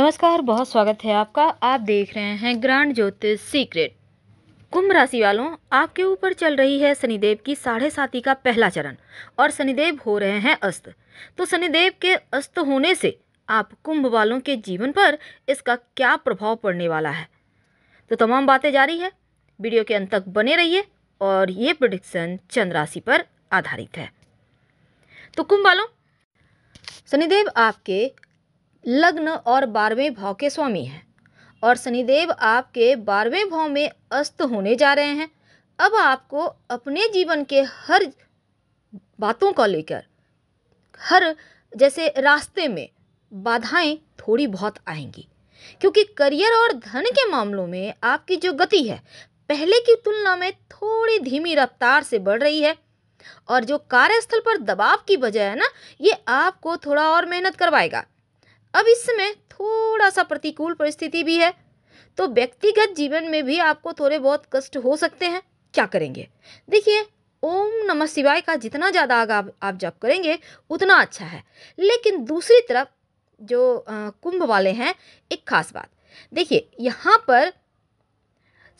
नमस्कार बहुत स्वागत है आपका आप देख रहे हैं ग्रांड ज्योतिष सीक्रेट कुंभ राशि वालों आपके ऊपर चल रही है शनिदेव की साढ़े साथी का पहला चरण और शनिदेव हो रहे हैं अस्त तो शनिदेव के अस्त होने से आप कुंभ वालों के जीवन पर इसका क्या प्रभाव पड़ने वाला है तो तमाम बातें जारी है वीडियो के अंत तक बने रहिए और ये प्रोडिक्शन चंद्र राशि पर आधारित है तो कुंभ वालों शनिदेव आपके लग्न और बारहवें भाव के स्वामी हैं और शनिदेव आपके बारहवें भाव में अस्त होने जा रहे हैं अब आपको अपने जीवन के हर बातों को लेकर हर जैसे रास्ते में बाधाएं थोड़ी बहुत आएंगी क्योंकि करियर और धन के मामलों में आपकी जो गति है पहले की तुलना में थोड़ी धीमी रफ्तार से बढ़ रही है और जो कार्यस्थल पर दबाव की वजह है ना ये आपको थोड़ा और मेहनत करवाएगा अब इस समय थोड़ा सा प्रतिकूल परिस्थिति भी है तो व्यक्तिगत जीवन में भी आपको थोड़े बहुत कष्ट हो सकते हैं क्या करेंगे देखिए ओम नमः शिवाय का जितना ज़्यादा आप, आप जप करेंगे उतना अच्छा है लेकिन दूसरी तरफ जो कुंभ वाले हैं एक खास बात देखिए यहाँ पर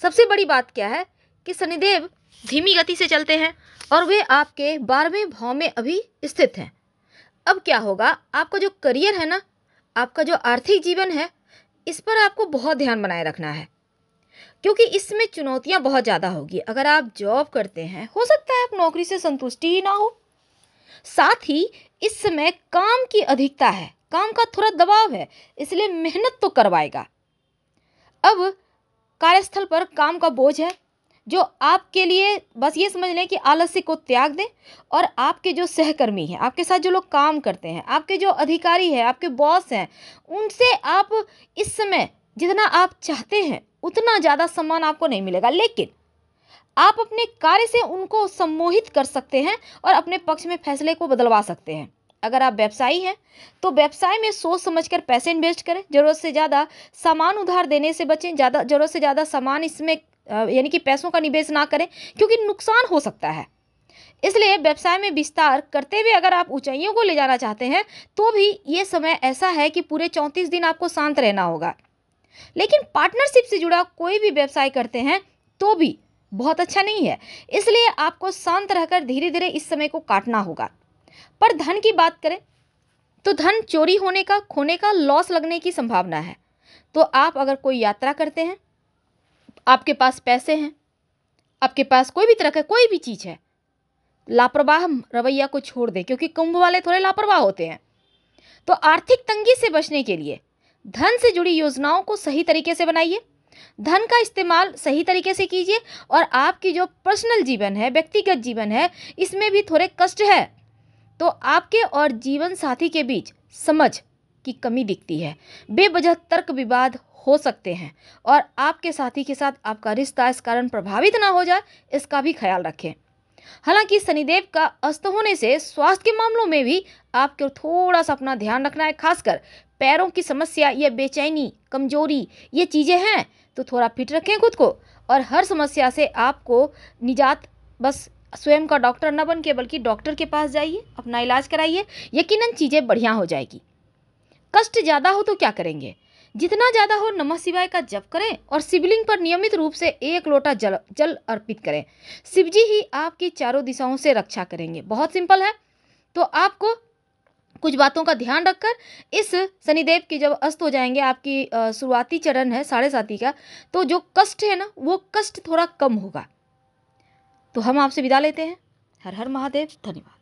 सबसे बड़ी बात क्या है कि शनिदेव धीमी गति से चलते हैं और वे आपके बारहवें भाव में अभी स्थित हैं अब क्या होगा आपका जो करियर है ना आपका जो आर्थिक जीवन है इस पर आपको बहुत ध्यान बनाए रखना है क्योंकि इसमें चुनौतियाँ बहुत ज़्यादा होगी अगर आप जॉब करते हैं हो सकता है आप नौकरी से संतुष्टि ही ना हो साथ ही इस समय काम की अधिकता है काम का थोड़ा दबाव है इसलिए मेहनत तो करवाएगा अब कार्यस्थल पर काम का बोझ है जो आपके लिए बस ये समझ लें कि आलस्य को त्याग दें और आपके जो सहकर्मी हैं आपके साथ जो लोग काम करते हैं आपके जो अधिकारी हैं आपके बॉस हैं उनसे आप इस समय जितना आप चाहते हैं उतना ज़्यादा सम्मान आपको नहीं मिलेगा लेकिन आप अपने कार्य से उनको सम्मोहित कर सकते हैं और अपने पक्ष में फैसले को बदलवा सकते हैं अगर आप व्यवसायी हैं तो व्यवसाय में सोच समझकर पैसे इन्वेस्ट करें ज़रूरत से ज़्यादा सामान उधार देने से बचें ज़्यादा ज़रूरत से ज़्यादा सामान इसमें यानी कि पैसों का निवेश ना करें क्योंकि नुकसान हो सकता है इसलिए व्यवसाय में विस्तार करते हुए अगर आप ऊंचाइयों को ले जाना चाहते हैं तो भी ये समय ऐसा है कि पूरे चौंतीस दिन आपको शांत रहना होगा लेकिन पार्टनरशिप से जुड़ा कोई भी व्यवसाय करते हैं तो भी बहुत अच्छा नहीं है इसलिए आपको शांत रहकर धीरे धीरे इस समय को काटना होगा पर धन की बात करें तो धन चोरी होने का खोने का लॉस लगने की संभावना है तो आप अगर कोई यात्रा करते हैं आपके पास पैसे हैं आपके पास कोई भी तरह का कोई भी चीज़ है लापरवाह रवैया को छोड़ दें क्योंकि कुंभ वाले थोड़े लापरवाह होते हैं तो आर्थिक तंगी से बचने के लिए धन से जुड़ी योजनाओं को सही तरीके से बनाइए धन का इस्तेमाल सही तरीके से कीजिए और आपकी जो पर्सनल जीवन है व्यक्तिगत जीवन है इसमें भी थोड़े कष्ट है तो आपके और जीवन साथी के बीच समझ की कमी दिखती है बेबजह तर्क विवाद हो सकते हैं और आपके साथी के साथ आपका रिश्ता इस कारण प्रभावित ना हो जाए इसका भी ख्याल रखें हालांकि शनिदेव का अस्त होने से स्वास्थ्य के मामलों में भी आपको थोड़ा सा अपना ध्यान रखना है खासकर पैरों की समस्या या बेचैनी कमजोरी ये चीज़ें हैं तो थोड़ा फिट रखें खुद को और हर समस्या से आपको निजात बस स्वयं का डॉक्टर न बन के बल्कि डॉक्टर के पास जाइए अपना इलाज कराइए यकीनन चीज़ें बढ़िया हो जाएगी कष्ट ज़्यादा हो तो क्या करेंगे जितना ज़्यादा हो नमः शिवाय का जप करें और शिवलिंग पर नियमित रूप से एक लोटा जल जल अर्पित करें शिवजी ही आपकी चारों दिशाओं से रक्षा करेंगे बहुत सिंपल है तो आपको कुछ बातों का ध्यान रखकर इस शनिदेव की जब अस्त हो जाएंगे आपकी शुरुआती चरण है साढ़े साथी का तो जो कष्ट है ना वो कष्ट थोड़ा कम होगा तो हम आपसे विदा लेते हैं हर हर महादेव धन्यवाद